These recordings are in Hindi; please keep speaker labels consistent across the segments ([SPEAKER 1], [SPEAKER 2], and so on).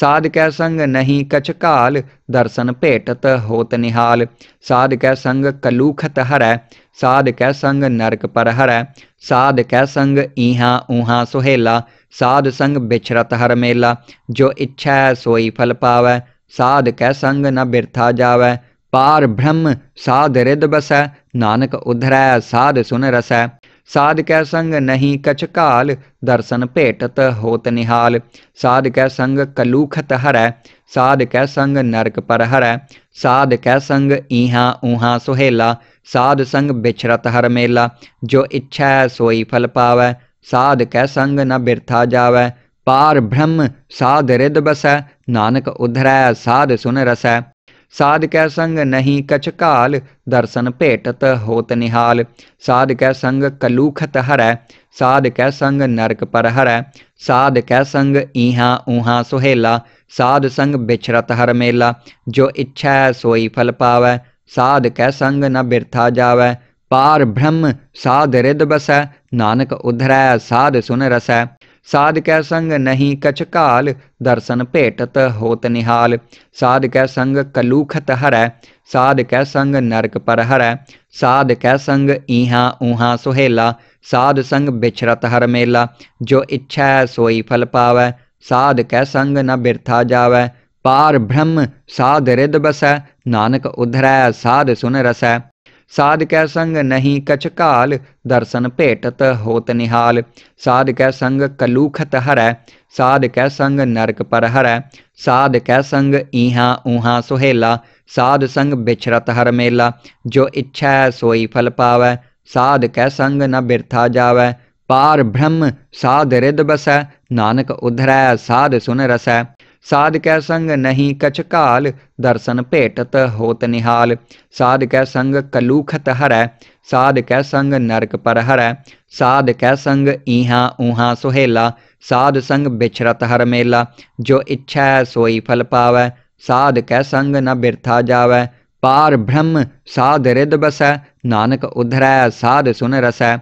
[SPEAKER 1] साध कै संग नहीं कछकाल दर्शन भेटत होत निहाल साध कै संग कलूखत हरै साध कै संग नरक पर हरै साध कै संग ईहा ऊहा सुहेला साध संग बिछरत हर मेला जो इच्छा है सोई फल पावै साध कै संग न बिरथा जावै पार ब्रह्म साध रिद बसै नानक उधरै साध सुन रसै साध कै संग नहीं कचकाल दर्शन भेटत होत निहाल साध कै संग कलूखत हरै साध कै संग नरक पर हरै साध कै संग ईहा ऊहा सुहेला साध संग बिछरत हर मेला जो इच्छा है सोई फल पावै साध कै संग न बिरथा जावै पार ब्रह्म साध रिद बसै नानक उधरै साध सुन रसै साध कै संग नहीं कछ काल दर्शन भेटत होत निहाल साध कै संग कलूखत हरै साध कै संग नरक पर हरै साध कै संग ईहा ऊहा सुहेला साध संग बिछरत हर मेला जो इच्छा है सोई फल पावै साध कै संग न बिरथा जावै पार ब्रह्म साध रिद बसै नानक उधरै साध सुन रसै साध कै संग नहीं कछकाल दर्शन भेटत होत निहाल साध कै संग कलूखत हरै साध कै संग नरक पर हरै साध कै संग ईहा ऊहा सुहेला साध संग बिछरत हर मेला जो इच्छा सोई फल पावै साध कै संग न बिरथा जावै पार ब्रह्म साध रिद बसै नानक उधरै साध सुन रसै साध कै संग नहीं कचकाल दर्शन भेटत होत निहाल साध कै संग कलूखत हरै साध कै संग नरक पर हरै साध कै संग ईहा ऊहा सुहेला साध संग बिछरत हर मेला जो इच्छा सोई फल पावै साध कै संग न बिरथा जावै पार ब्रह्म साध रिद बसै नानक उधरै साध सुन रसै साध कै संग नहीं कछकाल दर्शन भेटत होत निहाल साध कै संग कलूखत हरै साध कै संग नरक पर हरै साध कै संग ईहा ऊहा सुहेला साध संग बिछरत हर मेला जो इच्छा सोई फल पावै साध कै संग न बिरथा जावै पार ब्रह्म साध रिद बसै नानक उधरै साध सुन रसै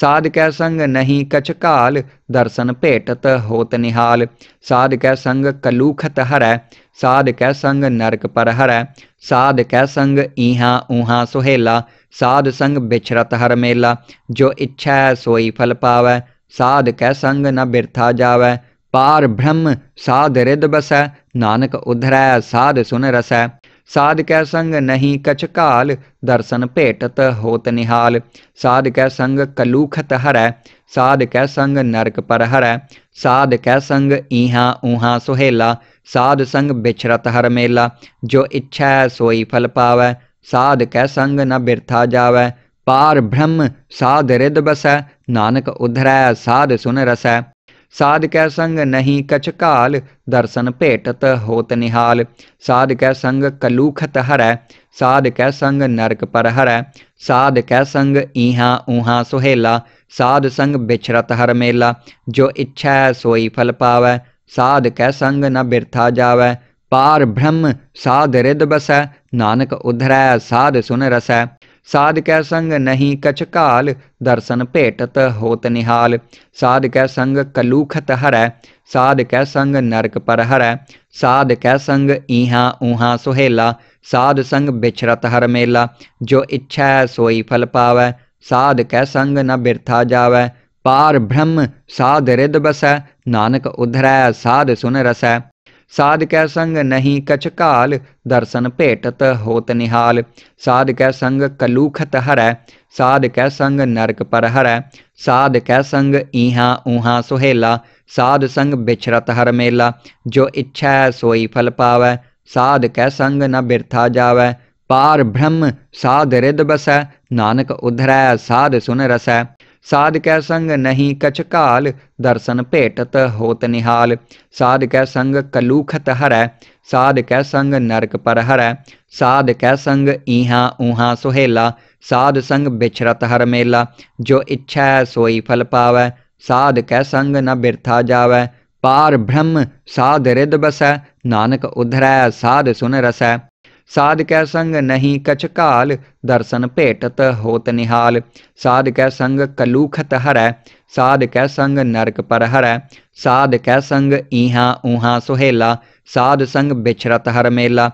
[SPEAKER 1] साध कै संग नहीं कछकाल दर्शन भेटत होत निहाल साध कै संग कलूखत हरै साध कै संग नरक पर हरै साध कै संग ईहा ऊहा सुहेला साध संग बिछरत हर मेला जो इच्छा है सोई फल पावै साध कै संग न बिरथा जावै पार ब्रह्म साध रिद बसै नानक उधरै साध सुन रसै साध कै संग नहीं कछ काल दर्शन भेटत होत निहाल साध कै संग कलूखत हरै साध कै संग नरक पर हरै साध कै संग ईहा ऊहा सुहेला साध संग बिछरत हर मेला जो इच्छा सोई फल पावै साध कै संग न बिरथा जावै पार ब्रह्म साध रिद बसै नानक उधरै साध सुन रसै साध कै संग नहीं कचकाल दर्शन भेटत होत निहाल साध कै संग कलूखत हरै साध कै संग नरक पर हरै साध कै संग ईहा ऊहा सुहेला साध संग बिछरत हर मेला जो इच्छा है सोई फल पावै साध कै संग न बिरथा जावै पार ब्रह्म साध रिद बसै नानक उधरै साध सुन रसै साध कै संग नहीं कचकाल दर्शन भेटत होत निहाल साध कै संग कलूखत हरै साध कै संग नरक पर हरै साध कै संग ईहा ऊहा सुहेला साध संग बिछरत हर मेला जो इच्छा सोई फल पावै साध कै संग न बिरथा जावै पार ब्रह्म साध रिद बसै नानक उधरै साध सुन रसै साध कै संग नहीं कछकाल दर्शन भेटत होत निहाल साध कै संग कलूखत हरै साध कै संग नरक पर हरै साध कै संग ईहा ऊहा सुहेला साध संग बिछरत हर मेला जो इच्छा है सोई फल पावै साध कै संग न बिरथा जावै पार ब्रह्म साध रिद बसै नानक उधरै साध सुन रसै साध कै संग नहीं कछकाल दर्शन भेटत होत निहाल साध कै संग कलूखत हरै साध कै संग नरक पर हरै साध कै संग ईहा ऊहा सुहेला साध संग बिछरत हर मेला जो इच्छा है सोई फल पावै साध कै संग न बिरथा जावै पार ब्रह्म साध रिद बसै नानक उधरै साध सुन रसै साध कै संग नहीं कछ काल दर्शन भेटत होत निहाल साध कै संग कलूखत हरै साध कै संग नरक पर हरै साध कै संग ईहा ऊहा सुहेला साध संग बिछरत हर मेला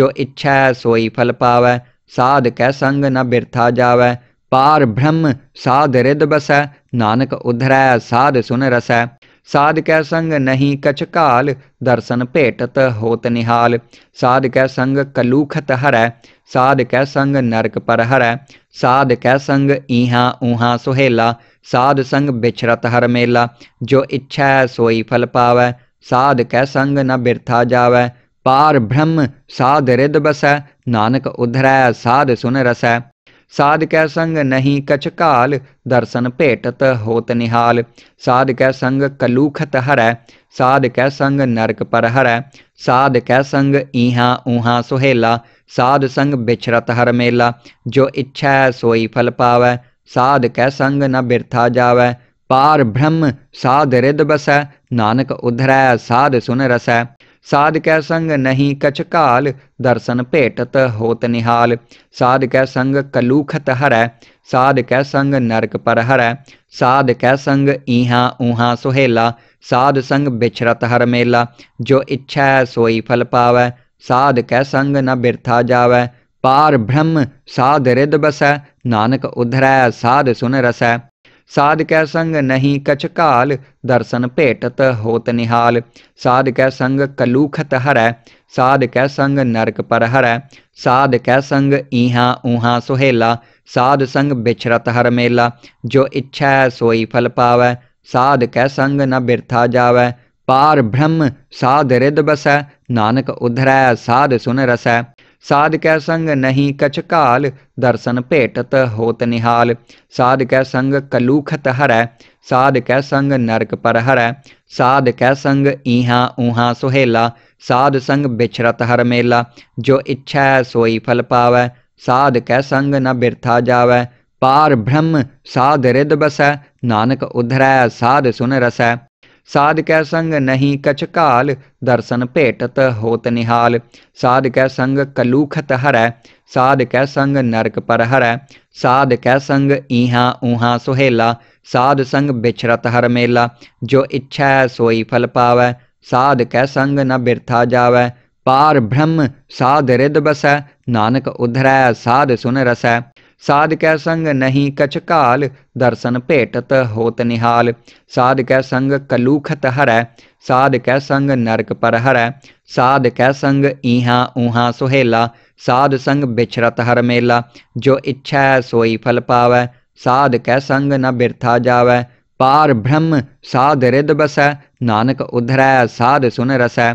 [SPEAKER 1] जो इच्छा सोई फल पावै साध कै संग न बिरथा जावै पार ब्रह्म साध रिद बसै नानक उधरै साध सुन रसै साध कै संग नहीं कछ काल दर्शन भेटत होत निहाल साध कै संग कलूखत हरै साध कै संग नरक पर हरै साध कै संग ईहा ऊहा सुहेला साध संग बिछरत हर मेला जो इच्छा सोई फल पावै साध कै संग न बिरथा जावै पार ब्रह्म साध रिद बसै नानक उधरै साध सुन रसै साध कै संग नहीं कछकाल दर्शन भेटत होत निहाल साध कै संग कलूखत हरै साध कै संग नरक पर हरै साध कै संग ईहा ऊहा सुहेला साध संग बिछरत हर मेला जो इच्छा है सोई फल पावै साध कै संग न बिरथा जावै पार ब्रह्म साध रिद बसै नानक उधरै साध सुन रसै साध कै संग नहीं कचकाल दर्शन भेटत होत निहाल साध कै संग कलूखत हरै साध कै संग नरक पर हरै साध कै संग ईहा ऊहा सुहेला साध संग बिछरत हर मेला जो इच्छा सोई फल पावै साध कै संग न बिरथा जावै पार ब्रह्म साध रिद बसै नानक उधरै साध सुन रसै साध कै संग नहीं कछकाल दर्शन भेटत होत निहाल साध कै संग कलूखत हरै साध कै संग नरक पर हरै साध कै संग ईहा ऊहा सुहेला साध संग बिछरत हर मेला जो इच्छा है सोई फल पावै साध कै संग न बिरथा जावै पार ब्रह्म साध रिद बसै नानक उधरै साध सुन रसै साध कै संग नहीं कछकाल दर्शन भेटत होत निहाल साध कै संग कलूखत हरै साध कै संग नरक पर हरै साध कै संग ईहा ऊहा सुहेला साध संग बिछरत हर मेला जो इच्छा सोई फल पावै साध कै संग न बिरथा जावै पार ब्रह्म साध रिद बसै नानक उधरै साध सुन रसै साध कै संग नहीं कचकाल दर्शन भेटत होत निहाल साध कै संग कलूखत हरै साध कै संग नरक पर हरै साध कै संग ईहा ऊहा सुहेला साध संग बिछरत हर मेला जो इच्छा है सोई फल पावै साध कै संग न बिरथा जावै पार ब्रह्म साध रिद बसै नानक उधरै साध सुन रसै साध कै संग नहीं कछकाल दर्शन भेटत होत निहाल साध कै संग कलूखत हरै साध कै संग नरक पर हरै साध कै संग ईहा ऊहा सुहेला साध संग बिछरत हर मेला जो इच्छा सोई फल पावै साध कै संग न बिरथा जावै पार ब्रह्म साध रिद बसै नानक उधरै साध सुन रसै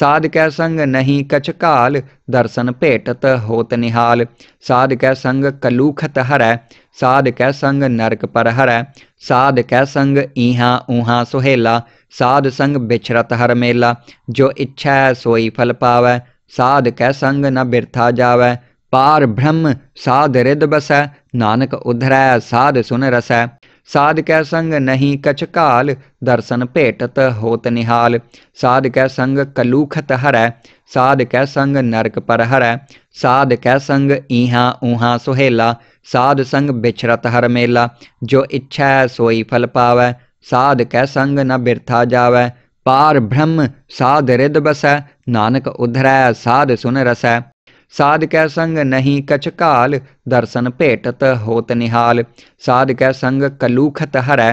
[SPEAKER 1] साध कै संग नहीं कछ काल दर्शन भेटत होत निहाल साध कै संग कलूखत हरै साध कै संग नरक पर हरै साध कै संग ईहा ऊहा सुहेला साध संग बिछरत हर मेला जो इच्छा है सोई फल पावै साध कै संग न बिरथा जावै पार ब्रह्म साध रिद बसै नानक उधरै साध सुन रसै साध कै संग नहीं कछकाल दर्शन भेटत होत निहाल साध कै संग कलूखत हरै साध कै संग नरक पर हरै साध कै संग ईहा ऊहा सुहेला साध संग बिछरत हर मेला जो इच्छा है सोई फल पावै साध कै संग न बिरथा जावै पार ब्रह्म साध रिद बसै नानक उधरै साध सुन रसै साध कै संग नहीं कछकाल दर्शन भेटत होत निहाल साध कै संग कलूखत हरै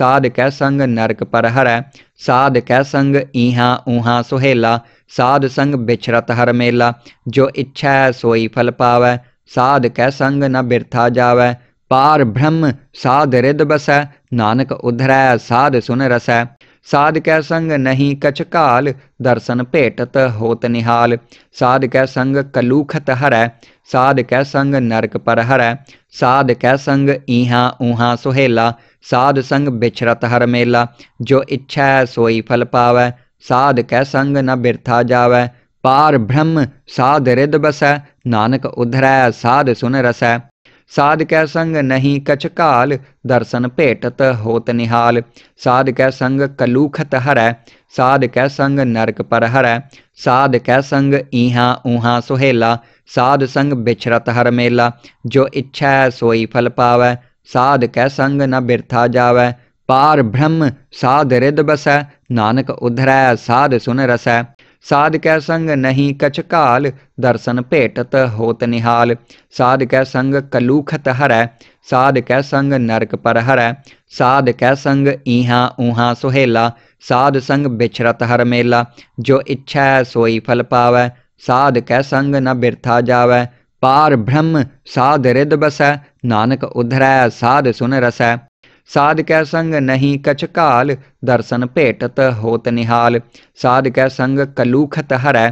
[SPEAKER 1] साध कै संग नरक पर हरै साध कै संग ईहा ऊहा सुहेला साध संग बिछरत हर मेला जो इच्छा सोई फल पावै साध कै संग न बिरथा जावै पार ब्रह्म साध रिद बसै नानक उधरै साध सुन रसै साध कै संग नहीं कचकाल दर्शन भेटत होत निहाल साध कै संग कलूखत हरै साध कै संग नरक पर हरै साध कै संग ईहा ऊहा सुहेला साध संग बिछरत हर मेला जो इच्छा है सोई फल पावै साध कै संग न बिरथा जावै पार ब्रह्म साध रिद बसै नानक उधरै साध सुन रसै साध कै संग नहीं कछ काल दर्शन भेटत होत निहाल साध कै संग कलूखत हरै साध कै संग नरक पर हरै साध कै संग ईहा ऊहा सुहेला साध संग बिछरत हर मेला जो इच्छा सोई फल पावै साध कै संग न बिरथा जावै पार ब्रह्म साध रिद बसै नानक उधरै साध सुन रसै साध कै संग नहीं कछ काल दर्शन भेटत होत निहाल साध कै संग कलूखत हरै साध कै संग नरक पर हरै साध कै संग ईहा ऊहा सुहेला साध संग बिछरत हर मेला जो इच्छा है सोई फल पावै साध कै संग न बिरथा जावै पार ब्रह्म साध रिद बसै नानक उधरै साध सुन रसै साध कै संग नहीं कछ काल दर्शन भेटत होत निहाल साध कै संग कलूखत हरै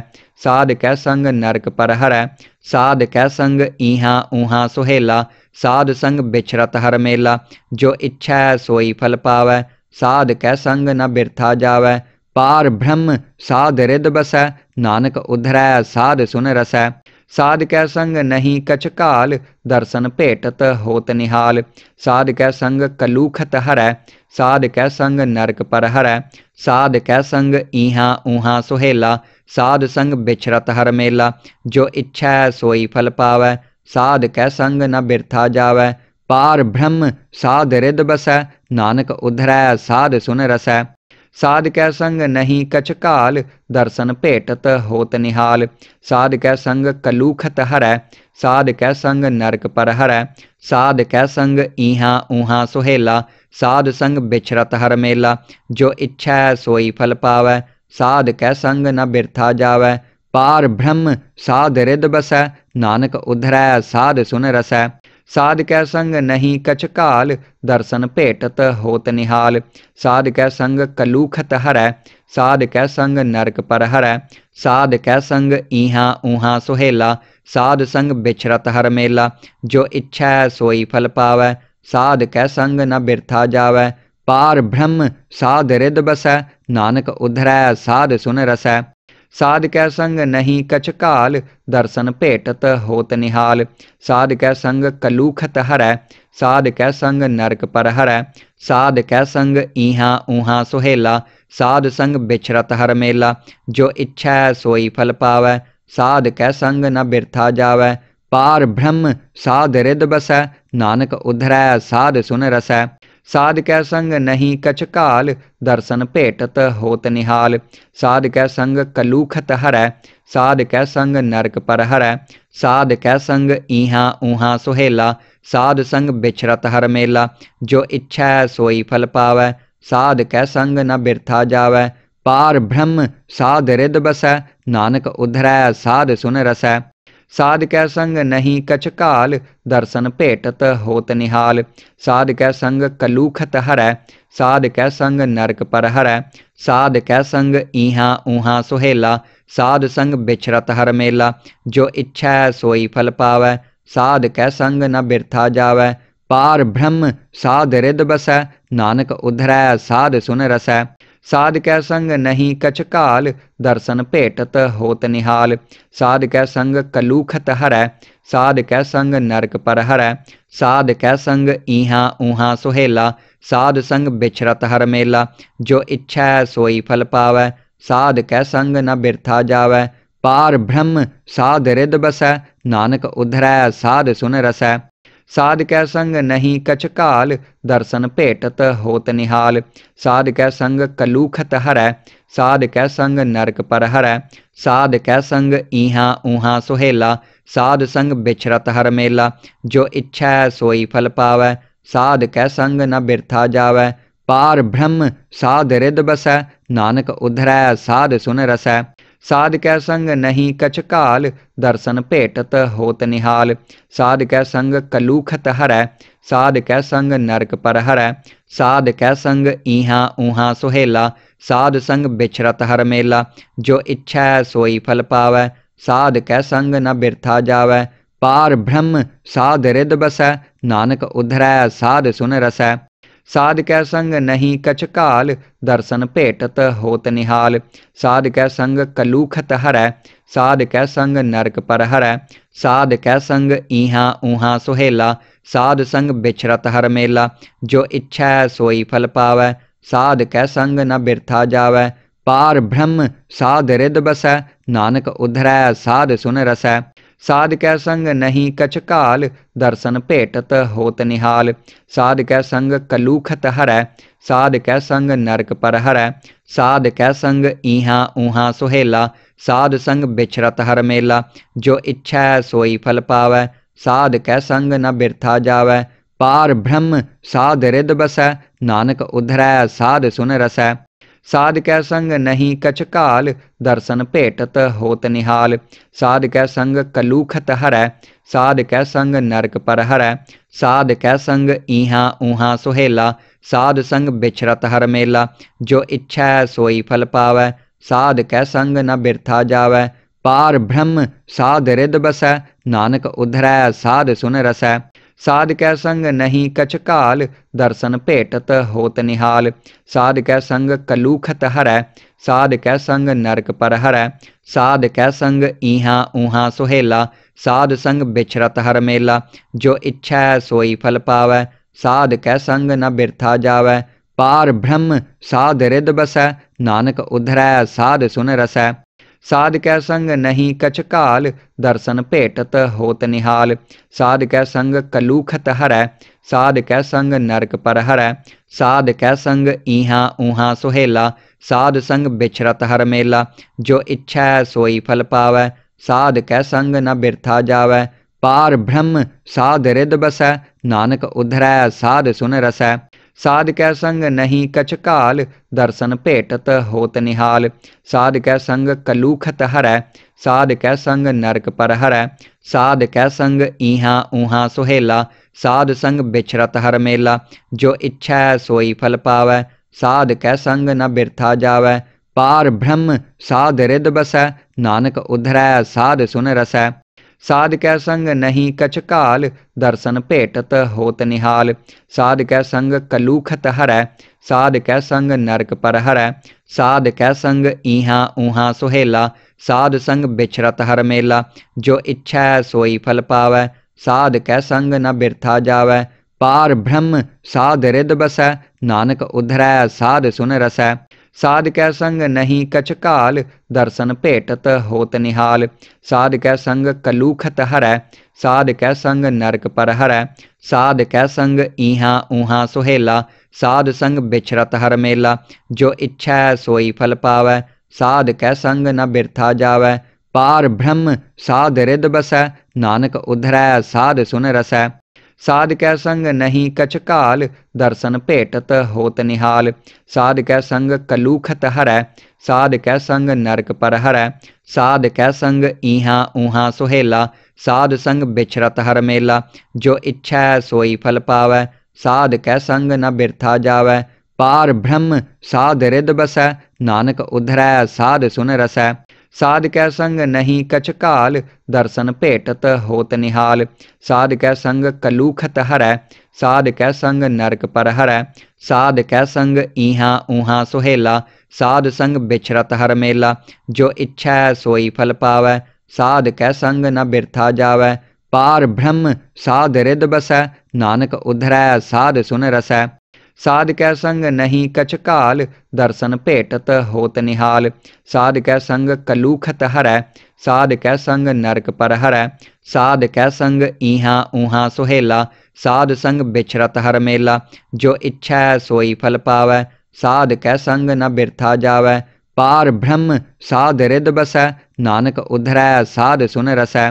[SPEAKER 1] साध कै संग नरक पर हरै साध कै संग ईहा ऊहा सुहेला साध संग बिछरत हर मेला जो इच्छा सोई फल पावै साध कै संग न बिरथा जावै पार ब्रह्म साध रिद बसै नानक उधरै साध सुन रसै साध कै संग नहीं कछकाल दर्शन भेटत होत निहाल साध कै संग कलूखत हरै साध कै संग नरक पर हरै साध कै संग ईहा ऊहा सुहेला साध संग बिछरत हर मेला जो इच्छा सोई फल पावै साध कै संग न बिरथा जावै पार ब्रह्म साध रिद बसै नानक उधरै साध सुन रसै साध कै संग नहीं कचकाल दर्शन भेटत होत निहाल साध कै संग कलूखत हरै साध कै संग नरक पर हरै साध कै संग ईहा ऊहा सुहेला साध संग बिछरत हर मेला जो इच्छा है सोई फल पावै साध कै संग न बिरथा जावै पार ब्रह्म साध रिद बसै नानक उधरै साध सुन रसै साध कै संग नहीं कछकाल दर्शन भेटत होत निहाल साध कै संग कलूखत हरै साध कै संग नरक पर हरै साध कै संग ईहा ऊहा सुहेला साध संग बिछरत हर मेला जो इच्छा सोई फल पावै साध कै संग न बिरथा जावै पार ब्रह्म साध रिद बसै नानक उधरै साध सुन रसै साध कै संग नहीं कछकाल दर्शन भेटत होत निहाल साध कै संग कलूखत हरै साध कै संग नरक पर हरै साध कै संग ईहा ऊहा सुहेला साध संग बिछरत हर मेला जो इच्छा सोई फल पावै साध कै संग न बिरथा जावै पार ब्रह्म साध रिद बसै नानक उधरै साध सुन रसै साध कै संग नहीं कछ काल दर्शन भेटत होत निहाल साध कै संग कलूखत हरै साध कै संग नरक पर हरै साध कै संग ईहा ऊहा सुहेला साध संग बिछरत हर मेला जो इच्छा सोई फल पावै साध कै संग न बिरथा जावै पार ब्रह्म साध रिद बसै नानक उधरै साध सुन रसै साध कै संग नहीं कछकाल दर्शन भेटत होत निहाल साध कै संग कलूखत हरै साध कै संग नरक पर हरै साध कै संग ईहा ऊहा सुहेला साध संग बिछरत हर मेला जो इच्छा सोई फल पावै साध कै संग न बिरथा जावै पार ब्रह्म साध रिद बसै नानक उधरै साध सुन रसै साध कै संग नहीं कचकाल दर्शन भेटत होत निहाल साध कै संग कलूखत हरै साध कै संग नरक पर हरै साध कै संग ईहा ऊहा सुहेला साध संग बिछरत हर मेला जो इच्छा है सोई फल पावै साध कै संग न बिरथा जावै पार ब्रह्म साध रिद बसै नानक उधरै साध सुन रसै साध कै संग नहीं कछकाल दर्शन भेटत होत निहाल साध कै संग कलूखत हरै साध कै संग नरक पर हरै साध कै संग ईहा ऊहा सुहेला साध संग बिछरत हर मेला जो इच्छा सोई फल पावै साध कै संग न बिरथा जावै पार ब्रह्म साध रिद बसै नानक उधरै साध सुन रसै साध कै संग नहीं कछकाल दर्शन भेटत होत निहाल साध कै संग कलूखत हरै साध कै संग नरक पर हरै साध कै संग ईहा ऊहा सुहेला साध संग बिछरत हर मेला जो इच्छा सोई फल पावै साध कै संग न बिरथा जावै पार ब्रह्म साध रिद बसै नानक उधरै साध सुन रसै साध कै संग नहीं कचकाल दर्शन भेटत होत निहाल साध कै संग कलूखत हरै साध कै संग नरक पर हरै साध कै संग ईहा ऊहा सुहेला साध संग बिछरत हर मेला जो इच्छा सोई फल पावै साध कै संग न बिरथा जावै पार ब्रह्म साध रिद बसै नानक उधरै साध सुन रसै साध कै संग नहीं कछकाल दर्शन भेटत होत निहाल साध कै संग कलूखत हरै साध कै संग नरक पर हरै साध कै संग ईहा ऊहा सुहेला साध संग बिछरत हर मेला जो इच्छा सोई फल पावै साध कै संग न बिरथा जावै पार ब्रह्म साध रिद बसै नानक उधरै साध सुन रसै साध कै संग नहीं कछकाल दर्शन भेटत होत निहाल साध कै संग कलूखत हरै साध कै संग नरक पर हरै साध कै संग ईहा ऊहा सुहेला साध संग बिछरत हर मेला जो इच्छा है सोई फल पावै साध कै संग न बिरथा जावै पार ब्रह्म साध रिद बसै नानक उधरै साध सुन रसै साध कै संग नहीं कछकाल दर्शन भेटत होत निहाल साध कै संग कलूखत हरै साध कै संग नरक पर हरै साध कै संग ईहा ऊहा सुहेला साध संग बिछरत हर मेला जो इच्छा सोई फल पावै साध कै संग न बिरथा जावै पार ब्रह्म साध रिद बसै नानक उधरै साध सुन रसै साध कै संग नहीं कचकाल दर्शन भेटत होत निहाल साध कै संग कलूखत हरै साध कै संग नरक पर हरै साध कै संग ईहा ऊहा सुहेला साध संग बिछरत हर मेला जो इच्छा है सोई फल पावै साध कै संग न बिरथा जावै पार ब्रह्म साध रिद बसै नानक उधरै साध सुन रसै साध कै संग नहीं कचकाल दर्शन भेटत होत निहाल साध कै संग कलूखत हरै साध कै संग नरक पर हरै साध कै संग ईहा ऊहा सुहेला साध संग बिछरत हर मेला जो इच्छा सोई फल पावै साध कै संग न बिरथा जावै पार ब्रह्म साध रिद बसै नानक उधरै साध सुन रसै साध कै संग नहीं कछकाल दर्शन भेटत होत निहाल साध कै संग कलूखत हरै साध कै संग नरक पर हरै साध कै संग ईहा ऊहा सुहेला साध संग बिछरत हर मेला जो इच्छा है सोई फल पावै साध कै संग न बिरथा जावै पार ब्रह्म साध रिद बसै नानक उधरै साध सुन रसै साध कै संग नहीं कछकाल दर्शन भेटत होत निहाल साध कै संग कलूखत हरै साध कै संग नरक पर हरै साध कै संग ईहा ऊहा सुहेला साध संग बिछरत हर मेला जो इच्छा है सोई फल पावै साध कै संग न बिरथा जावै पार ब्रह्म साध रिद बसै नानक उधरै साध सुन रसै साध कै संग नहीं कछ काल दर्शन भेटत होत निहाल साध कै संग कलूखत हरै साध कै संग नरक पर हरै साध कै संग ईहा ऊहा सुहेला साध संग बिछरत हर मेला जो इच्छा है सोई फल पावै साध कै संग न बिरथा जावै पार ब्रह्म साध रिद बसै नानक उधरै साध सुन रसै साध कै संग नहीं कचकाल दर्शन भेटत होत निहाल साध कै संग कलूखत हरै साध कै संग नरक पर हरै साध कै संग ईहा ऊहा सुहेला साध संग बिछरत हर मेला जो इच्छा है सोई फल पावै साध कै संग न बिरथा जावै पार ब्रह्म साध रिद बसै नानक उधरै साध सुन रसै साध कै संग नहीं कछकाल दर्शन भेटत होत निहाल साध कै संग कलूखत हरै साध कै संग नरक पर हरै साध कै संग ईहा ऊहा सुहेला साध संग बिछरत हर मेला जो इच्छा सोई फल पावै साध कै संग न बिरथा जावै पार ब्रह्म साध रिद बसै नानक उधरै साध सुन रसै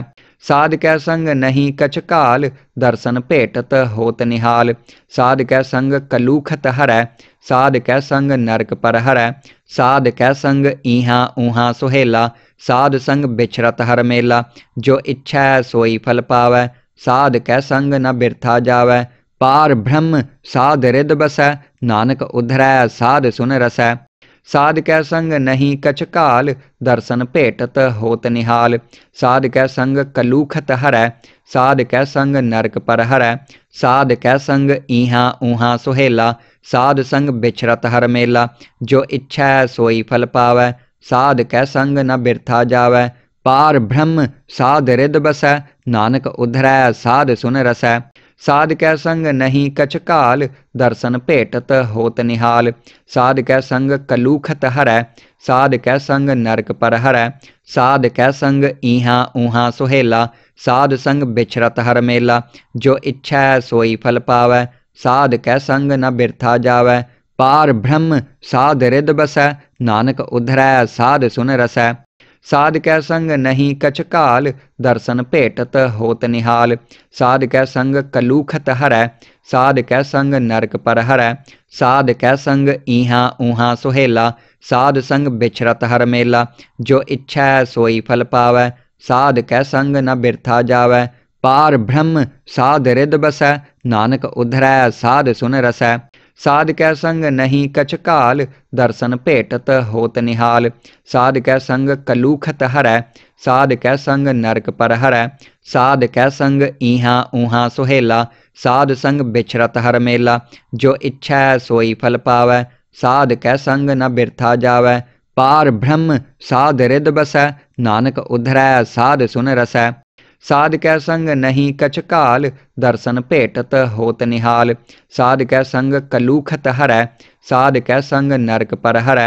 [SPEAKER 1] साध कै संग नहीं कछकाल दर्शन भेटत होत निहाल साध कै संग कलूखत हरै साध कै संग नरक पर हरै साध कै संग ईहा ऊहा सुहेला साध संग बिछरत हर मेला जो इच्छा है सोई फल पावै साध कै संग न बिरथा जावै पार ब्रह्म साध रिद बसै नानक उधरै साध सुन रसै साध कै संग नहीं कछकाल दर्शन भेटत होत निहाल साध कै संग कलूखत हरै साध कै संग नरक पर हरै साध कै संग ईहा ऊहा सुहेला साध संग बिछरत हर मेला जो इच्छा है सोई फल पावै साध कै संग न बिरथा जावै पार ब्रह्म साध रिद बसै नानक उधरै साध सुन रसै साध कै संग नहीं कछ काल दर्शन भेटत होत निहाल साध कै संग कलूखत हरै साध कै संग नरक पर हरै साध कै संग ईहा ऊहा सुहेला साध संग बिछरत हर मेला जो इच्छा सोई फल पावै साध कै संग न बिरथा जावै पार ब्रह्म साध रिद बसै नानक उधरै साध सुन रसै साध कै संग नहीं कचकाल दर्शन भेटत होत निहाल साध कै संग कलूखत हरै साध कै संग नरक पर हरै साध कै संग ईहा ऊहा सुहेला साध संग बिछरत हर मेला जो इच्छा है सोई फल पावै साध कै संग न बिरथा जावै पार ब्रह्म साध रिद बसै नानक उधरै साध सुन रसै साध कै संग नहीं कछकाल दर्शन भेटत होत निहाल साध कै संग कलूखत हरै साध कै संग नरक पर हरै साध कै संग ईहा ऊहा सुहेला साध संग बिछरत हर मेला जो इच्छा सोई फल पावै साध कै संग न बिरथा जावै पार ब्रह्म साध रिद बसै नानक उधरै साध सुन रसै साध कै संग नहीं कछकाल दर्शन भेटत होत निहाल साध कै संग कलूखत हरै साध कै संग नरक पर हरै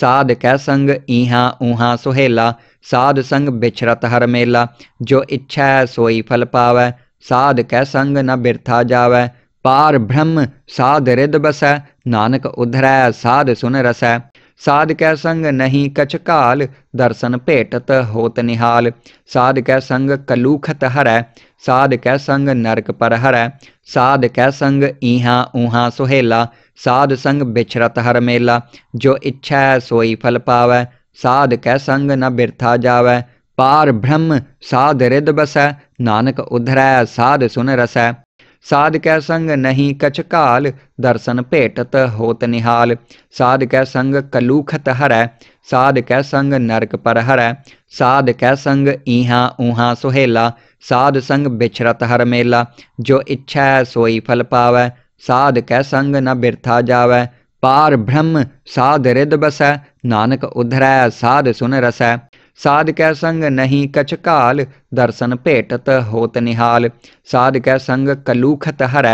[SPEAKER 1] साध कै संग ईहा ऊहा सुहेला साध संग बिछरत हर मेला जो इच्छा है सोई फल पावै साध कै संग न बिरथा जावै पार ब्रह्म साध रिद बसै नानक उधरै साध सुन रसै साध कै संग नहीं कछ काल दर्शन भेटत होत निहाल साध कै संग कलूखत हरै साध कै संग नरक पर हरै साध कै संग ईहा ऊहा सुहेला साध संग बिछरत हर मेला जो इच्छा है सोई फल पावै साध कै संग न बिरथा जावै पार ब्रह्म साध रिद बसै नानक उधरै साध सुन रसै साध कै संग नहीं कछ काल दर्शन भेटत होत निहाल साध कै संग कलूखत हरै साध कै संग नरक पर हरै साध कै संग ईहा ऊहा सुहेला साध संग बिछरत हर मेला जो इच्छा सोई फल पावै साध कै संग न बिरथा जावै पार ब्रह्म साध रिद बसै नानक उधरै साध सुन रसै साध कै संग नहीं कचकाल दर्शन भेटत होत निहाल साध कै संग कलूखत हरै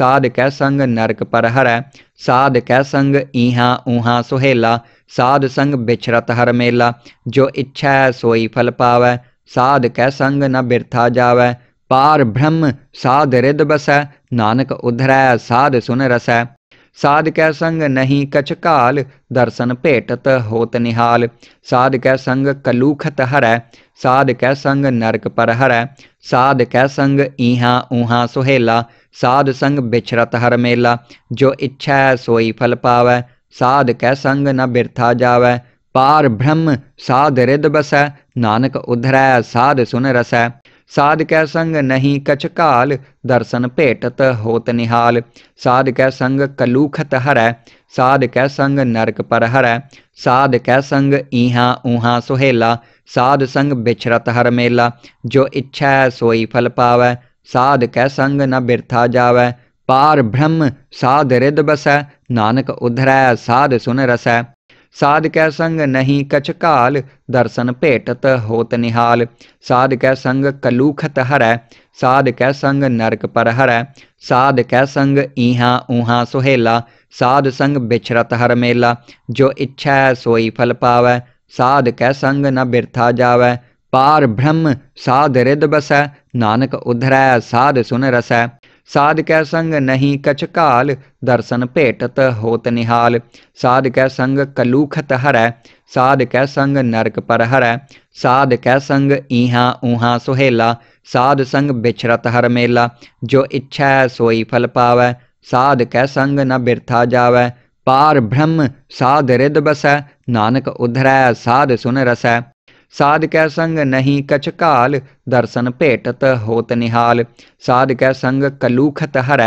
[SPEAKER 1] साध कै संग नरक पर हरै साध कै संग ईहा ऊहा सुहेला साध संग बिछरत हर मेला जो इच्छा है सोई फल पावै साध कै संग न बिरथा जावै पार ब्रह्म साध रिद बसै नानक उधरै साध सुन रसै साध कै संग नहीं कछ काल दर्शन भेटत होत निहाल साध कै संग कलूखत हरै साध कै संग नरक पर हरै साध कै संग ईहा ऊहा सुहेला साध संग बिछरत हर मेला जो इच्छा सोई फल पावै साध कै संग न बिरथा जावै पार ब्रह्म साध रिद बसै नानक उधरै साध सुन रसै साध कै संग नहीं कछ काल दर्शन भेटत होत निहाल साध कै संग कलूखत हरै साध कै संग नरक पर हरै साध कै संग ईहा ऊहा सुहेला साध संग बिछरत हर मेला जो इच्छा सोई फल पावै साध कै संग न बिरथा जावै पार ब्रह्म साध रिद बसै नानक उधरै साध सुन रसै साध कै संग नहीं कछ काल दर्शन भेटत होत निहाल साध कै संग कलूखत हरै साध कै संग नरक पर हरै साध कै संग ईहा ऊहा सुहेला साध संग बिछरत हर मेला जो इच्छा सोई फल पावै साध कै संग न बिरथा जावै पार ब्रह्म साध रिद बसै नानक उधरै साध सुन रसै साध कै संग नहीं कचकाल दर्शन भेटत होत निहाल साध कै संग कलूखत हरै साध कै संग नरक पर हरै साध कै संग ईहा ऊहा सुहेला साध संग बिछरत हर मेला जो इच्छा सोई फल पावै साध कै संग न बिरथा जावै पार ब्रह्म साध रिद बसै नानक उधरै साध सुन रसै साध कै संग नहीं कछकाल दर्शन भेटत होत निहाल साध कै संग कलूखत हरै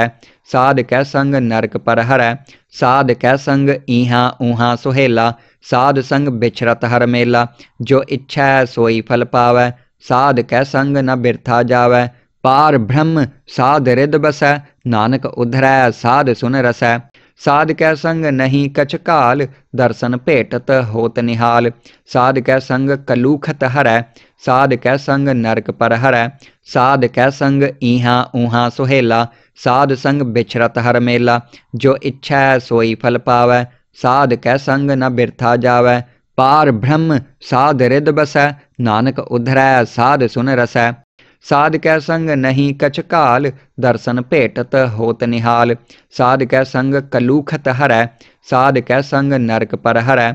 [SPEAKER 1] साध कै संग नरक पर हरै साध कै संग ईहा ऊहा सुहेला साध संग बिछरत हर मेला जो इच्छा है सोई फल पावै साध कै संग न बिरथा जावै पार ब्रह्म साध रिद बसै नानक उधरै साध सुन रसै साध कै संग नहीं कछ काल दर्शन भेटत होत निहाल साध कै संग कलूखत हरै साध कै संग नरक पर हरै साध कै संग ईहा ऊहा सुहेला साध संग बिछरत हर मेला जो इच्छा है सोई फल पावै साध कै संग न बिरथा जावै पार ब्रह्म साध रिद बसै नानक उधरै साध सुन रसै साध कै संग नहीं कछकाल दर्शन भेटत होत निहाल साध कै संग कलूखत हरै साध कै संग नरक पर हरै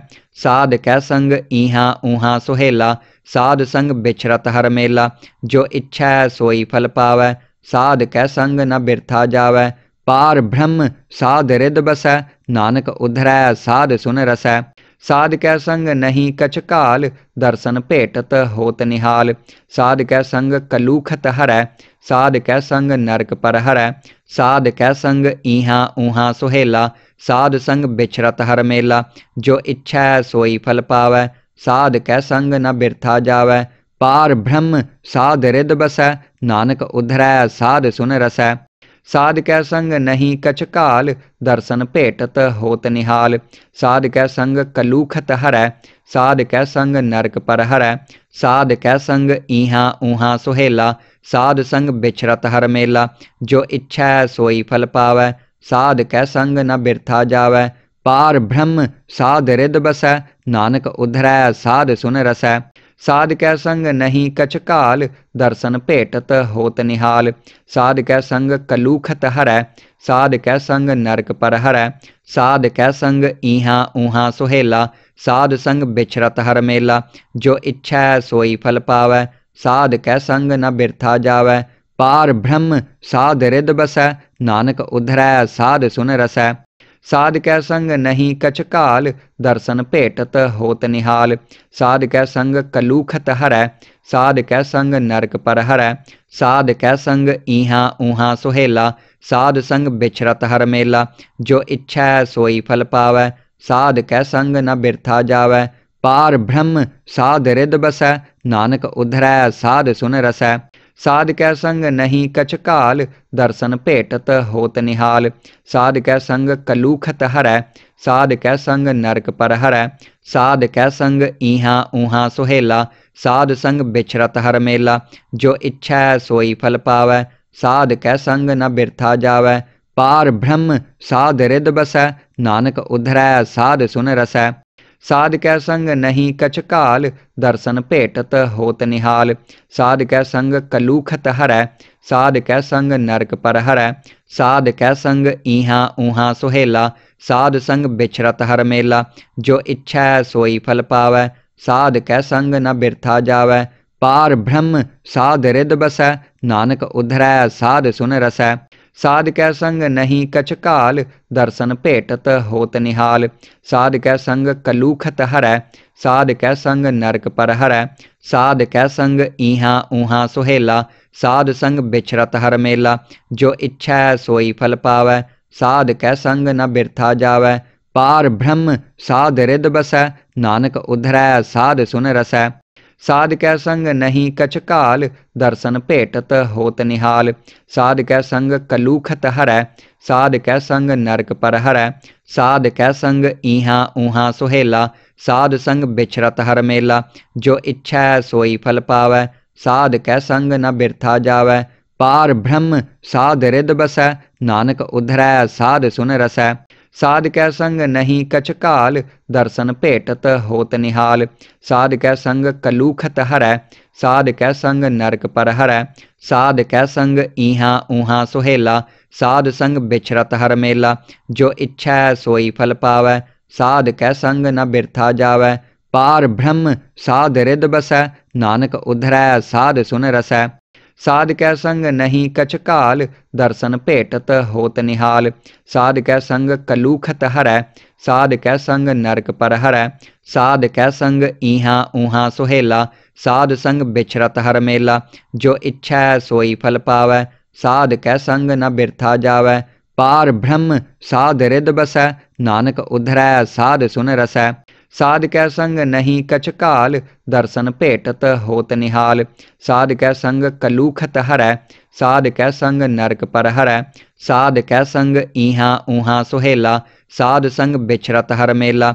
[SPEAKER 1] साध कै संग ईहा ऊहा सुहेला साध संग बिछरत हर मेला जो इच्छा सोई फल पावै साध कै संग न बिरथा जावै पार ब्रह्म साध रिद बसै नानक उधरै साध सुन रसै साध कै संग नहीं कछ काल दर्शन भेटत होत निहाल साध कै संग कलूखत हरै साध कै संग नरक पर हरै साध कै संग ईहा ऊहा सुहेला साध संग बिछरत हर मेला जो इच्छा सोई फल पावै साध कै संग न बिरथा जावै पार ब्रह्म साध रिद बसै नानक उधरै साध सुन रसै साध कै संग नहीं कचकाल दर्शन भेटत होत निहाल साध कै संग कलूखत हरै साध कै संग नरक पर हरै साध कै संग ईहा ऊहा सुहेला साध संग बिछरत हर मेला जो इच्छा सोई फल पावै साध कै संग न बिरथा जावै पार ब्रह्म साध रिद बसै नानक उधरै साध सुन रसै साध कै संग नहीं कछकाल दर्शन भेटत होत निहाल साध कै संग कलूखत हरै साध कै संग नरक पर हरै साध कै संग ईहा ऊहा सुहेला साध संग बिछरत हर मेला जो इच्छा है सोई फल पावै साध कै संग न बिरथा जावै पार ब्रह्म साध रिद बसै नानक उधरै साध सुन रसै साध कै संग नहीं कचकाल दर्शन भेटत होत निहाल साध कै संग कलूखत हरै साध कै संग नरक पर हरै साध कै संग ईहा ऊहा सुहेला साध संग बिछरत हर मेला जो इच्छा है सोई फल पावै साध कै संग न बिरथा जावै पार ब्रह्म साध रिद बसै नानक उधरै साध सुन रसै साध कै संग नहीं कछकाल दर्शन भेटत होत निहाल साध कै संग कलूखत हरै साध कै संग नरक पर हरै साध कै संग ईहा ऊहा सुहेला साध संग बिछरत हर मेला जो इच्छा सोई फल पावै साध कै संग न बिरथा जावै पार ब्रह्म साध रिद बसै नानक उधरै साध सुन रसै साध कै संग नहीं कचकाल दर्शन भेटत होत निहाल साध कै संग कलूखत हरै साध कै संग नरक पर हरै साध कै संग ईहा ऊहा सुहेला साध संग बिछरत हर मेला जो इच्छा सोई फल पावै साध कै संग न बिरथा जावै पार ब्रह्म साध रिद बसै नानक उधरै साध सुन रसै साध कै संग नहीं कछ काल दर्शन भेटत होत निहाल साध कै संग कलूखत हरै साध कै संग नरक पर हरै साध कै संग ईहा ऊहा सुहेला साध संग बिछरत हर मेला जो इच्छा सोई फल पावै साध कै संग न बिरथा जावै पार ब्रह्म साध रिद बसै नानक उधरै साध सुन रसै साध कै संग नहीं कछकाल दर्शन भेटत होत निहाल साध कै संग कलूखत हरै साध कै संग नरक पर हरै साध कै संग ईहा ऊहा सुहेला साध संग बिछरत हर मेला जो इच्छा है सोई फल पावै साध कै संग न बिरथा जावै पार ब्रह्म साध रिद बसै नानक उधरै साध सुन रसै साध कै संग नहीं कछकाल दर्शन भेटत होत निहाल साध कै संग कलूखत हरै साध कै संग नरक पर हरै साध कै संग ईहा ऊहा सुहेला साध संग बिछरत हर मेला जो इच्छा है सोई फल पावै साध कै संग न बिरथा जावै पार ब्रह्म साध रिद बसै नानक उधरै साध सुन रसै साध कै संग नहीं कचकाल दर्शन भेटत होत निहाल साध कै संग कलूखत हरै साध कै संग नरक पर हरै साध कै संग ईहा ऊहा सुहेला साध संग बिछरत हर मेला जो इच्छा है सोई फल पावै साध कै संग न बिरथा जावै पार ब्रह्म साध रिद बसै नानक उधरै साध सुन रसै साध कै संग नहीं कचकाल दर्शन भेटत होत निहाल साध कै संग कलूखत हरै साध कै संग नरक पर हरै साध कै संग ईहा ऊहा सुहेला साध संग बिछरत हर मेला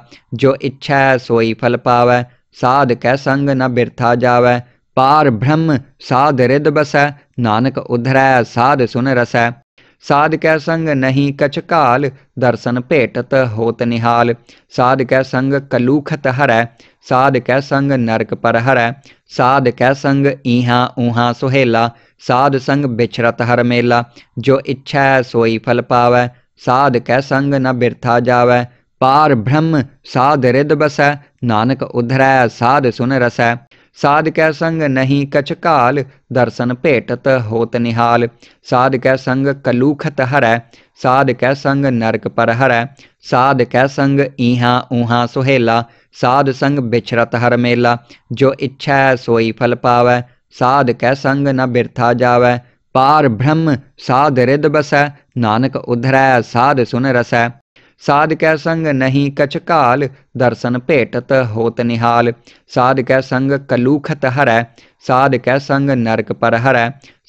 [SPEAKER 1] जो इच्छा सोई फल पावै साध कै संग न बिरथा जावै पार ब्रह्म साध रिद बसै नानक उधरै साध सुन रसै साध कै संग नहीं कछ काल दर्शन भेटत होत निहाल साध कै संग कलूखत हरै साध कै संग नरक पर हरै साध कै संग ईहा ऊहा सुहेला साध संग बिछरत हर मेला जो इच्छा है सोई फल पावै साध कै संग न बिरथा जावै पार ब्रह्म साध रिद बसै नानक उधरै साध सुन रसै साध कै संग नहीं कछकाल दर्शन भेटत होत निहाल साध कै संग कलूखत हरै साध कै संग नरक पर हरै साध कै संग ईहा ऊहा सुहेला साध संग बिछरत हर मेला जो इच्छा है सोई फल पावै साध कै संग न बिरथा जावै पार ब्रह्म साध रिद बसै नानक उधरै साध सुन रसै साध कै संग नहीं कछ काल दर्शन भेटत होत निहाल साध कै संग कलूखत हरै साध कै संग नरक पर हरै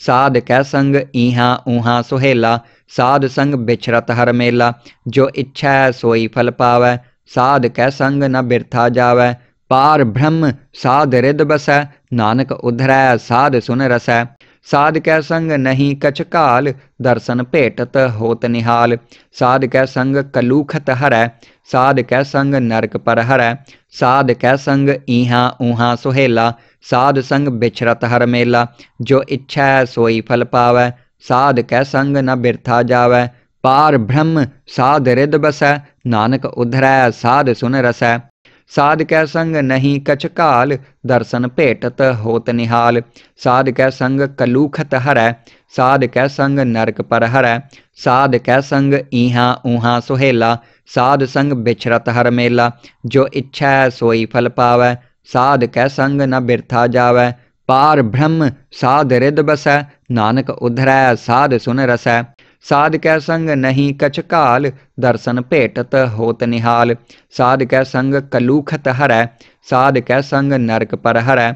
[SPEAKER 1] साध कै संग ईहा ऊहा सुहेला साध संग बिछरत हर मेला जो इच्छा सोई फल पावै साध कै संग न बिरथा जावै पार ब्रह्म साध रिद बसै नानक उधरै साध सुन रसै साध कै संग नहीं कचकाल दर्शन भेटत होत निहाल साध कै संग कलूखत हरै साध कै संग नरक पर हरै साध कै संग ईहा ऊहा सुहेला साध संग बिछरत हर मेला जो इच्छा है सोई फल पावै साध कै संग न बिरथा जावै पार ब्रह्म साध रिद बसै नानक उधरै साध सुन रसै साध कै संग नहीं कछकाल दर्शन भेटत होत निहाल साध कै संग कलूखत हरै साध कै संग नरक पर हरै साध कै संग ईहा ऊहा सुहेला साध संग बिछरत हर मेला जो इच्छा सोई फल पावै साध कै संग न बिरथा जावै पार ब्रह्म साध रिद बसै नानक उधरै साध सुन रसै साध कै संग नहीं कछ काल दर्शन भेटत होत निहाल साध कै संग कलूखत हरै साध कै संग नरक पर हरै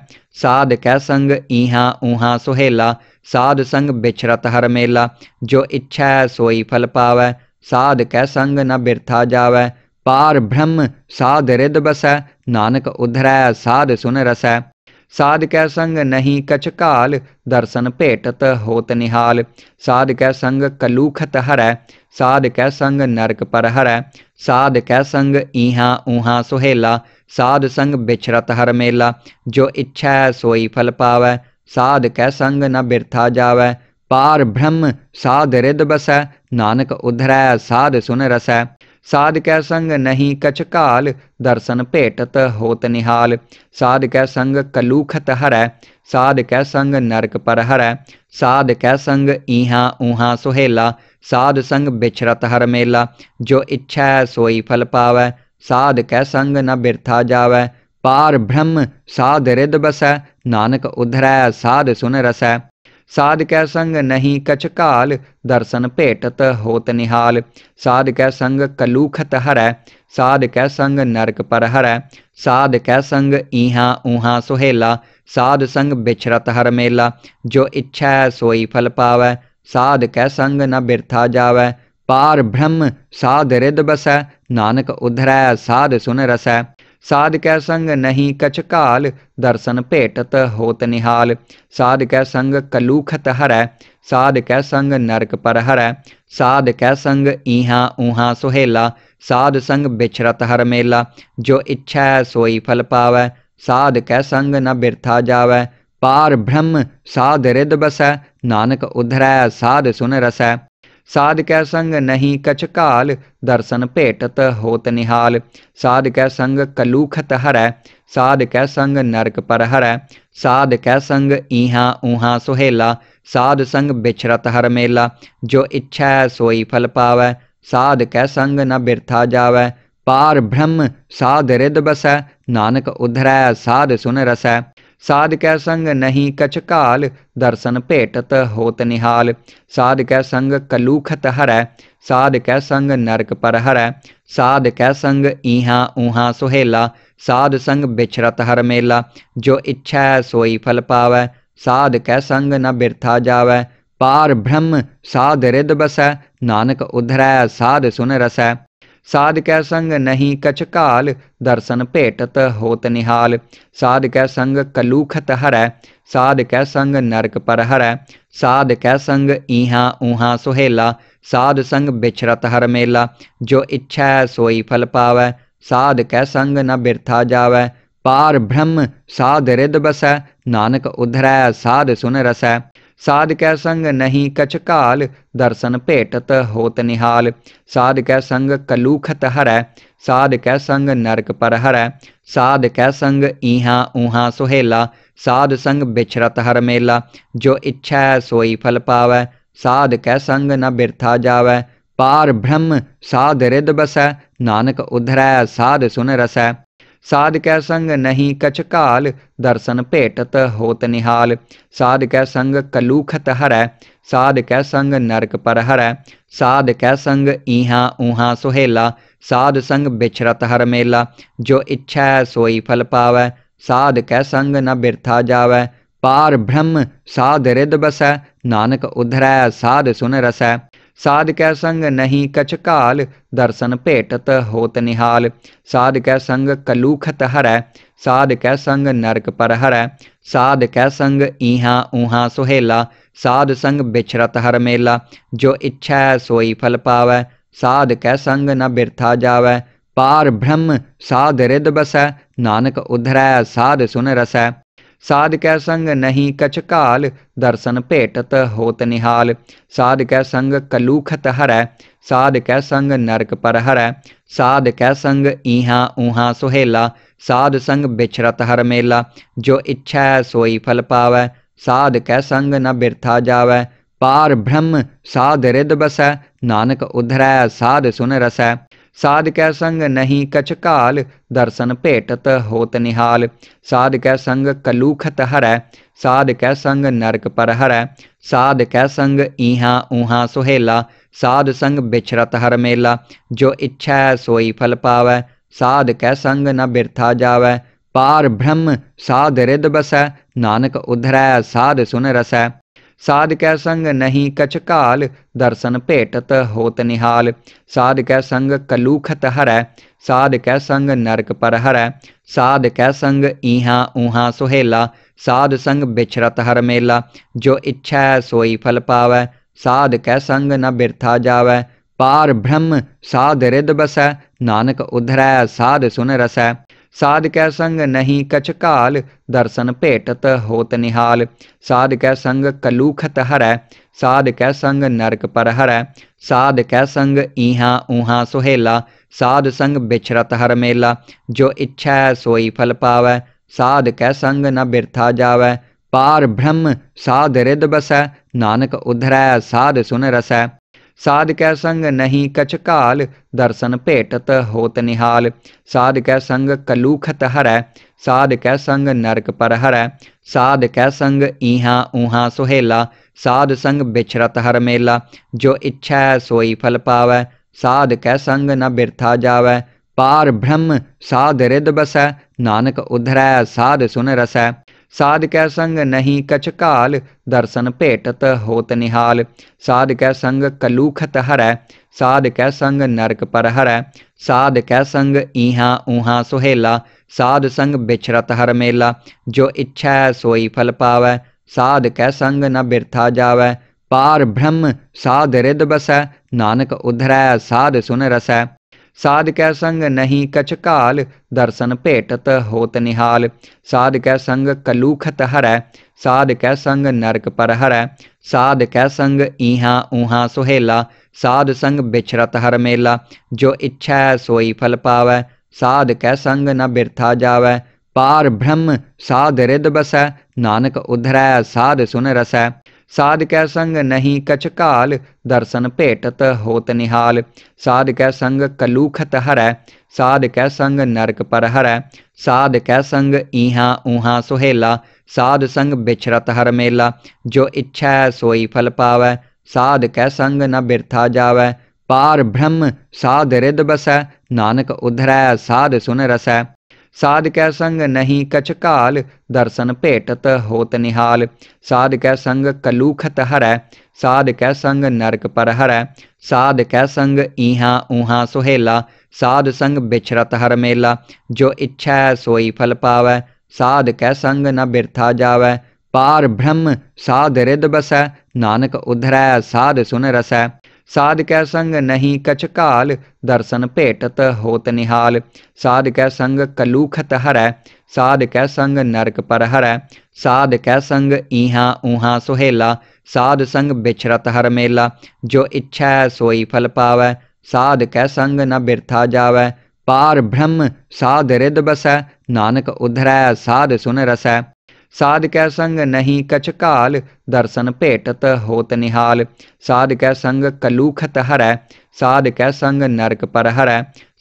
[SPEAKER 1] साध कै संग ईहा ऊहा सुहेला साध संग बिछरत हर मेला जो इच्छा है सोई फल पावै साध कै संग न बिरथा जावै पार ब्रह्म साध रिद बसै नानक उधरै साध सुन रसै साध कै संग नहीं कछ काल दर्शन भेटत होत निहाल साध कै संग कलूखत हरै साध कै संग नरक पर हरै साध कै संग ईहा ऊहा सुहेला साध संग बिछरत हर मेला जो इच्छा सोई फल पावै साध कै संग न बिरथा जावै पार ब्रह्म साध रिद बसै नानक उधरै साध सुन रसै साध कै संग नहीं कछकाल दर्शन भेटत होत निहाल साध कै संग कलूखत हरै साध कै संग नरक पर हरै साध कै संग ईहा ऊहा सुहेला साध संग बिछरत हर मेला जो इच्छा है सोई फल पावै साध कै संग न बिरथा जावै पार ब्रह्म साध रिद बसै नानक उधरै साध सुन रसै साध कै संग नहीं कचकाल दर्शन भेटत होत निहाल साध कै संग कलूखत हरै साध कै संग नरक पर हरै साध कै संग ईहा ऊहा सुहेला साध संग बिछरत हर मेला जो इच्छा है सोई फल पावै साध कै संग न बिरथा जावै पार ब्रह्म साध रिद बसै नानक उधरै साध सुन रसै साध कै संग नहीं कछकाल दर्शन भेटत होत निहाल साध कै संग कलूखत हरै साध कै संग नरक पर हरै साध कै संग ईहा ऊहा सुहेला साध संग बिछरत हर मेला जो इच्छा है सोई फल पावै साध कै संग न बिरथा जावै पार ब्रह्म साध रिद बसै नानक उधरै साध सुन रसै साध कै संग नहीं कछ काल दर्शन भेटत होत निहाल साध कै संग कलूखत हरै साध कै संग नरक पर हरै साध कै संग ईहा ऊहा सुहेला साध संग बिछरत हर मेला जो इच्छा है सोई फल पावै साध कै संग न बिरथा जावै पार ब्रह्म साध रिद बसै नानक उधरै साध सुन रसै साध कै संग नहीं कछकाल दर्शन भेटत होत निहाल साध कै संग कलूखत हरै साध कै संग नरक पर हरै साध कै संग ईहा ऊहा सुहेला साध संग बिछरत हर मेला जो इच्छा सोई फल पावै साध कै संग न बिरथा जावै पार ब्रह्म साध रिद बसै नानक उधरै साध सुन रसै साध कै संग नहीं कछ काल दर्शन भेटत होत निहाल साध कै संग कलूखत हरै साध कै संग नरक पर हरै साध कै संग ईहा ऊहा सुहेला साध संग बिछरत हर मेला जो इच्छा है सोई फल पावै साध कै संग न बिरथा जावै पार ब्रह्म साध रिद बसै नानक उधरै साध सुन रसै साध कै संग नहीं कचकाल दर्शन भेटत होत निहाल साध कै संग कलूखत हरै साध कै संग नरक पर हरै साध कै संग ईहा ऊहा सुहेला साध संग बिछरत हर मेला जो इच्छा है सोई फल पावै साध कै संग न बिरथा जावै पार ब्रह्म साध रिद बसै नानक उधरै साध सुन रसै साध कै संग नहीं कछ काल दर्शन भेटत होत निहाल साध कै संग कलूखत हरै साध कै संग नरक पर हरै साध कै संग ईहा ऊहा सुहेला साध संग बिछरत हर मेला जो इच्छा है सोई फल पावै साध कै संग न बिरथा जावै पार ब्रह्म साध रिद बसै नानक उधरै साध सुन रसै साध कै संग नहीं कछकाल दर्शन भेटत होत निहाल साध कै संग कलूखत हरै साध कै संग नरक पर हरै साध कै संग ईहा ऊहा सुहेला साध संग बिछरत हर मेला जो इच्छा सोई फल पावै साध कै संग न बिरथा जावै पार ब्रह्म साध रिद बसै नानक उधरै साध सुन रसै साध कै संग नहीं कचकाल दर्शन भेटत होत निहाल साध कै संग कलूखत हरै साध कै संग नरक पर हरै साध कै संग ईहा ऊहा सुहेला साध संग बिछरत हर मेला जो इच्छा सोई फल पावै साध कै संग न बिरथा जावै पार ब्रह्म साध रिद बसै नानक उधरै साध सुन रसै साध कै संग नहीं कछकाल दर्शन भेटत होत निहाल साध कै संग कलूखत हरै साध कै संग नरक पर हरै साध कै संग ईहा ऊहा सुहेला साध संग बिछरत हर मेला जो इच्छा सोई फल पावै साध कै संग न बिरथा जावै पार ब्रह्म साध रिद बसै नानक उधरै साध सुन रसै साध कै संग नहीं कछकाल दर्शन भेटत होत निहाल साध कै संग कलूखत हरै साध कै संग नरक पर हरै साध कै संग ईहा ऊहा सुहेला साध संग बिछरत हर मेला जो इच्छा है सोई फल पावै साध कै संग न बिरथा जावै पार ब्रह्म साध रिद बसै नानक उधरै साध सुन रसै साध कै संग नहीं कछ काल दर्शन भेटत होत निहाल साध कै संग कलूखत हरै साध कै संग नरक पर हरै साध कै संग ईहा ऊहा सुहेला साध संग बिछरत हर मेला जो इच्छा है सोई फल पावै साध कै संग न बिरथा जावै पार ब्रह्म साध रिद बसै नानक उधरै साध सुन रसै साध कै संग नहीं कचकाल दर्शन भेटत होत निहाल साध कै संग कलूखत हरै साध कै संग नरक पर हरै साध कै संग ईहा ऊहा सुहेला साध संग बिछरत हर मेला जो इच्छा है सोई फल पावै साध कै संग न बिरथा जावै पार ब्रह्म साध रिद बसै नानक उधरै साध सुन रसै साध कै संग नहीं कचकाल दर्शन भेटत होत निहाल साध कै संग कलूखत हरै साध कै संग नरक पर हरै साध कै संग ईहा ऊहा सुहेला साध संग बिछरत हर मेला जो इच्छा सोई फल पावै साध कै संग न बिरथा जावै पार ब्रह्म साध रिद बसै नानक उधरै साध सुन रसै साध कै संग नहीं कछकाल दर्शन भेटत होत निहाल साध कै संग कलूखत हरै साध कै संग नरक पर हरै साध कै संग ईहा ऊहा सुहेला साध संग बिछरत हर मेला जो इच्छा है सोई फल पावै साध कै संग न बिरथा जावै पार ब्रह्म साध रिद बसै नानक उधरै साध सुन रसै साध कै संग नहीं कछकाल दर्शन भेटत होत निहाल साध कै संग कलूखत हरै साध कै संग नरक पर हरै साध कै संग ईहा ऊहा सुहेला साध संग बिछरत हर मेला जो इच्छा है सोई फल पावै साध कै संग न बिरथा जावै पार ब्रह्म साध रिद बसै नानक उधरै साध सुन रसै साध कै संग नहीं कछकाल दर्शन भेटत होत निहाल साध कै संग कलूखत हरै साध कै संग नरक पर हरै साध कै संग ईहा ऊहा सुहेला साध संग बिछरत हर मेला जो इच्छा सोई फल पावै साध कै संग न बिरथा जावै पार ब्रह्म साध रिद बसै नानक उधरै साध सुन रसै साध कै संग नहीं कछ काल दर्शन भेटत होत निहाल साध कै संग कलूखत हरै साध कै संग नरक पर हरै साध कै संग ईहा ऊहा सुहेला साध संग बिछरत हर मेला जो इच्छा है सोई फल पावै साध कै संग न बिरथा जावै पार ब्रह्म साध रिद बसै नानक उधरै साध सुन रसै साध कै संग नहीं कछकाल दर्शन भेटत होत निहाल साध कै संग कलूखत हरै साध कै संग नरक पर हरै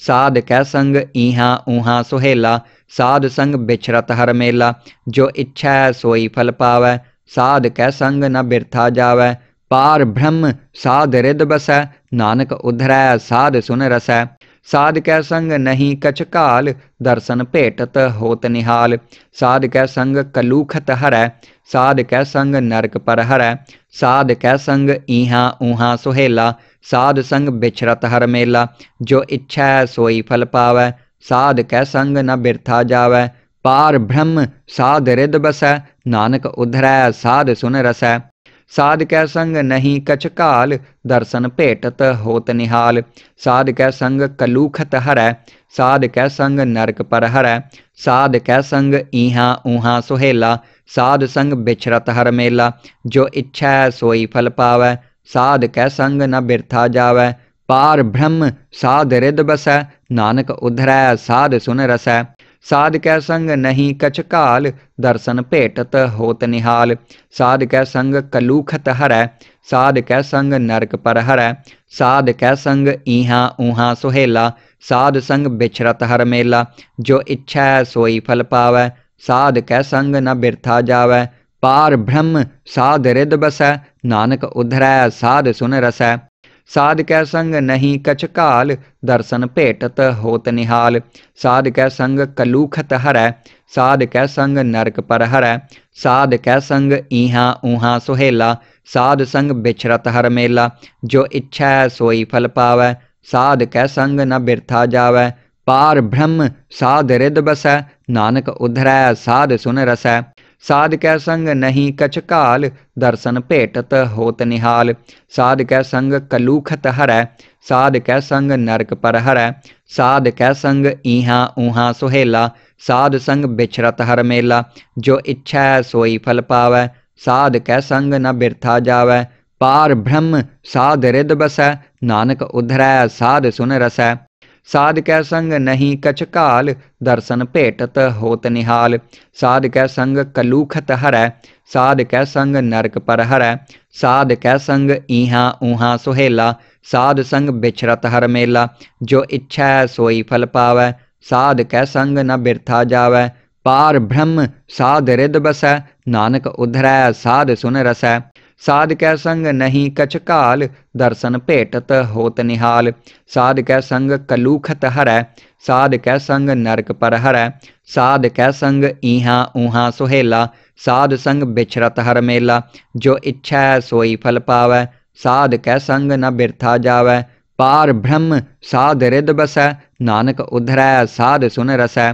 [SPEAKER 1] साध कै संग ईहा ऊहा सुहेला साध संग बिछरत हर मेला जो इच्छा सोई फल पावै साध कै संग न बिरथा जावै पार ब्रह्म साध रिद बसै नानक उधरै साध सुन रसै साध कै संग नहीं कछ काल दर्शन भेटत होत निहाल साध कै संग कलूखत हरै साध कै संग नरक पर हरै साध कै संग ईहा ऊहा सुहेला साध संग बिछरत हर मेला जो इच्छा सोई फल पावै साध कै संग न बिरथा जावै पार ब्रह्म साध रिद बसै नानक उधरै साध सुन रसै साध कै संग नहीं कचकाल दर्शन भेटत होत निहाल साध कै संग कलूखत हरै साध कै संग नरक पर हरै साध कै संग ईहा ऊहा सुहेला साध संग बिछरत हर मेला जो इच्छा सोई फल पावै साध कै संग न बिरथा जावै पार ब्रह्म साध रिद बसै नानक उधरै साध सुन रसै साध कै संग नहीं कछकाल दर्शन भेटत होत निहाल साध कै संग कलूखत हरै साध कै संग नरक पर हरै साध कै संग ईहा ऊहा सुहेला साध संग बिछरत हर मेला जो इच्छा है सोई फल पावै साध कै संग न बिरथा जावै पार ब्रह्म साध रिद बसै नानक उधरै साध सुन रसै साध कै संग नहीं कचकाल दर्शन भेटत होत निहाल साध कै संग कलूखत हरै साध कै संग नरक पर हरै साध कै संग ईहा ऊहा सुहेला साध संग बिछरत हर मेला जो इच्छा है सोई फल पावै साध कै संग न बिरथा जावै पार ब्रह्म साध रिद बसै नानक उधरै साध सुन रसै साध कै संग नहीं कछकाल दर्शन भेटत होत निहाल साध कै संग कलूखत हरै साध कै संग नरक पर हरै साध कै संग ईहा ऊहा सुहेला साध संग बिछरत हर मेला जो इच्छा सोई फल पावै साध कै संग न बिरथा जावै पार ब्रह्म साध रिद बसै नानक उधरै साध सुन रसै साध कै संग नहीं कछ काल दर्शन भेटत होत निहाल साध कै संग कलूखत हरै साध कै संग नरक पर हरै साध कै संग ईहा ऊहा सुहेला साध संग बिछरत हर मेला जो इच्छा है सोई फल पावै साध कै संग न बिरथा जावै पार ब्रह्म साध रिद बसै नानक उधरै साध सुन रसै साध कै संग नहीं कछकाल दर्शन भेटत होत निहाल साध कै संग कलूखत हरै साध कै संग नरक पर हरै साध कै संग ईहा ऊहा सुहेला साध संग बिछरत हर मेला जो इच्छा सोई फल पावै साध कै संग न बिरथा जावै पार ब्रह्म साध रिद बसै नानक उधरै साध सुन रसै